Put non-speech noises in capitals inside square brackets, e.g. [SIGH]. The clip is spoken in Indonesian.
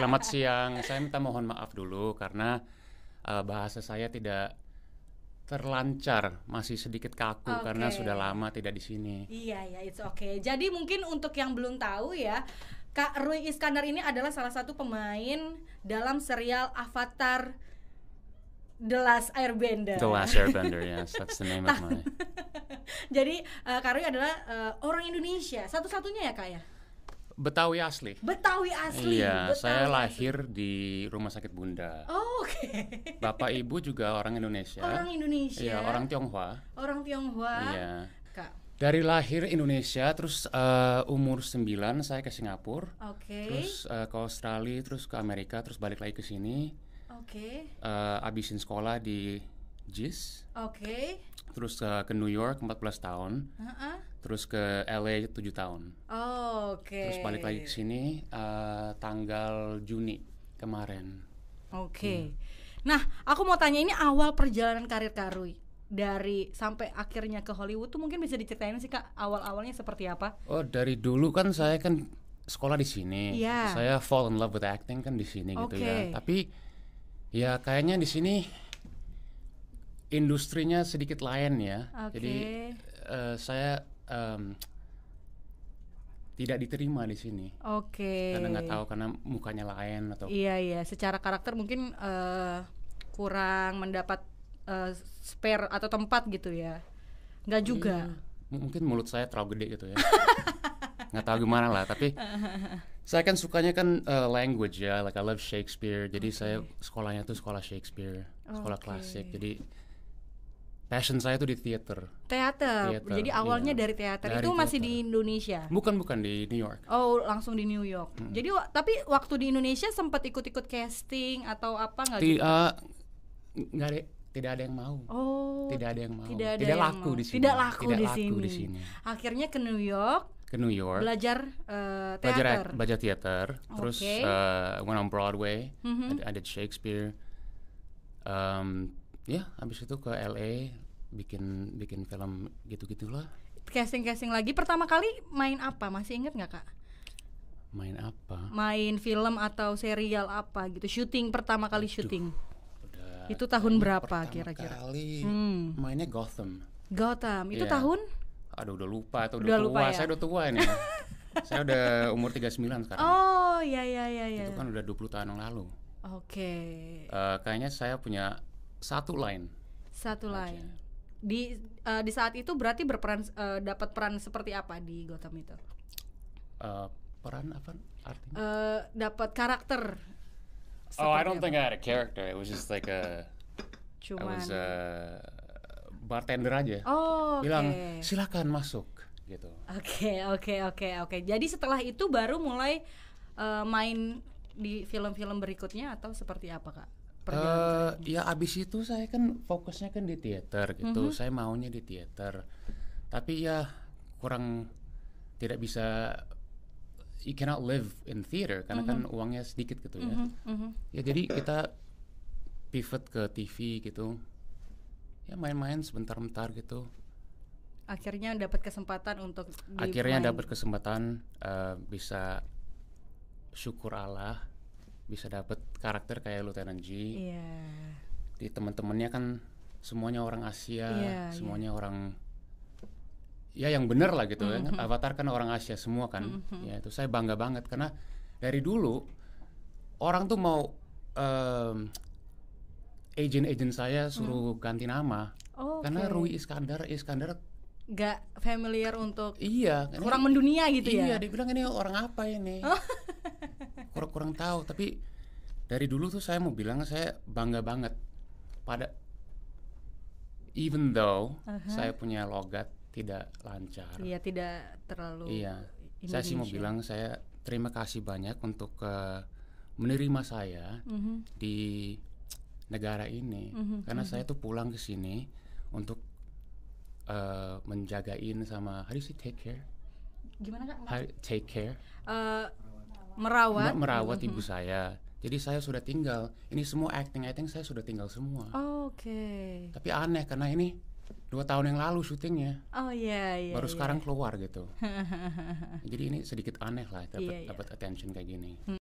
Selamat siang. Saya minta mohon maaf dulu karena uh, bahasa saya tidak terlancar, masih sedikit kaku okay. karena sudah lama tidak di sini. Iya ya, it's okay. Jadi mungkin untuk yang belum tahu ya, Kak Rui Iskandar ini adalah salah satu pemain dalam serial Avatar The Last Airbender. The Last Airbender, yes, that's the name of my. [LAUGHS] Jadi uh, Kak Rui adalah uh, orang Indonesia, satu-satunya ya kak ya. Betawi asli. Betawi asli. Iya, Betawi saya lahir di Rumah Sakit Bunda. Oh, oke. Okay. [LAUGHS] Bapak Ibu juga orang Indonesia. Orang Indonesia. Iya, orang Tionghoa. Orang Tionghoa. Iya. Kak, dari lahir Indonesia, terus uh, umur 9 saya ke Singapura. Okay. Terus uh, ke Australia, terus ke Amerika, terus balik lagi ke sini. Oke. Okay. Uh, eh, abisin sekolah di JIS. Oke. Okay. Terus uh, ke New York 14 tahun. Uh -uh terus ke LA 7 tahun. Oh, oke. Okay. Terus balik lagi ke sini uh, tanggal Juni kemarin. Oke. Okay. Hmm. Nah, aku mau tanya ini awal perjalanan karir Karui dari sampai akhirnya ke Hollywood tuh mungkin bisa diceritain sih Kak awal-awalnya seperti apa? Oh, dari dulu kan saya kan sekolah di sini. Yeah. Saya fall in love with acting kan di sini okay. gitu ya. Tapi ya kayaknya di sini industrinya sedikit lain ya. Okay. Jadi uh, saya um, tidak diterima di sini. Oke. Okay. Karena nggak tahu karena mukanya lain atau. Iya iya. Secara karakter mungkin uh, kurang mendapat uh, spare atau tempat gitu ya. Nggak juga. Hmm, Mungkin mulut saya terlalu gede gitu ya. [LAUGHS] nggak tahu gimana lah. Tapi saya kan sukanya kan uh, language ya. Like I love Shakespeare. Jadi okay. saya sekolahnya tuh sekolah Shakespeare, sekolah okay. klasik. Jadi passion saya itu di theater. Teater. teater. Jadi awalnya iya. dari teater. itu masih theater. di Indonesia. Bukan bukan di New York. Oh, langsung di New York. Hmm. Jadi tapi waktu di Indonesia sempat ikut-ikut casting atau apa nggak? Tidak gitu? eh, ada tidak ada yang mau. Oh. Tidak ada yang mau. Tidak, ada tidak yang laku mau. di sini. Tidak laku, tidak di, laku sini. di sini. Akhirnya ke New York. Ke New York. Belajar uh, eh, teater. Belajar belajar teater. Okay. Terus uh, went on Broadway. Mm -hmm. I did Shakespeare. Um, ya habis itu ke LA bikin bikin film gitu-gitulah casting-casting lagi pertama kali main apa masih inget nggak kak main apa main film atau serial apa gitu syuting pertama kali shooting. syuting itu tahun berapa kira-kira kali hmm. mainnya Gotham Gotham itu yeah. tahun aduh udah lupa itu udah, udah tua ya? saya udah tua ini [LAUGHS] saya udah umur 39 sekarang oh iya iya iya itu kan udah 20 tahun yang lalu oke okay. uh, eh, kayaknya saya punya satu line. Satu line. Okay. Di uh, di saat itu berarti berperan uh, dapat peran seperti apa di Gotham itu? Uh, peran apa artinya? Uh, dapat karakter. Oh, I don't think I had a character. It was just like a Cuman. [COUGHS] I was a uh, bartender aja. Oh, okay. Bilang silakan masuk gitu. Oke, okay, oke, okay, oke, okay, oke. Okay. Jadi setelah itu baru mulai uh, main di film-film berikutnya atau seperti apa, Kak? Uh, ya abis itu saya kan fokusnya kan di teater gitu. Mm -hmm. Saya maunya di teater. Tapi ya kurang tidak bisa you cannot live in theater karena mm -hmm. kan mhm. uangnya sedikit gitu ya. Mm -hmm. Ya jadi kita pivot ke TV gitu. Ya main-main sebentar-bentar gitu. Akhirnya dapat kesempatan untuk Akhirnya dapat kesempatan uh, bisa syukur Allah bisa dapet karakter kayak Lieutenant G. Yeah. Di teman-temannya kan semuanya orang Asia, yeah, iya. semuanya yeah. orang ya yang bener lah gitu mm -hmm. ya. Kan? Mm-hmm. Avatar kan orang Asia semua kan. Mm -hmm. Ya itu saya bangga banget karena dari dulu orang tuh mau um, agent-agent saya suruh mm. ganti nama oh, karena Rui Iskandar Iskandar gak familiar untuk iya kurang mendunia gitu iya, ya iya dia bilang ini orang apa ini oh kurang kurang tahu tapi dari dulu tuh saya mau bilang saya bangga banget pada even though uh -huh. saya punya logat tidak lancar. Iya, tidak terlalu Iya. Indonesia. Saya sih mau bilang saya terima kasih banyak untuk uh, menerima saya uh-huh. di negara ini uh-huh. karena uh-huh. saya tuh pulang ke sini untuk uh, menjagain sama how do you say take care? Gimana Kak? How, take care. Uh, merawat merawat mm -hmm. ibu mm-hmm. saya. Jadi saya sudah tinggal. Ini semua acting-acting saya sudah tinggal semua. Oh, Oke. Okay. Tapi aneh karena ini dua tahun yang lalu syutingnya. Oh iya yeah, iya. Yeah, Baru yeah. sekarang keluar gitu. [LAUGHS] Jadi ini sedikit aneh lah dapat yeah, yeah. dapat attention kayak gini. Hmm.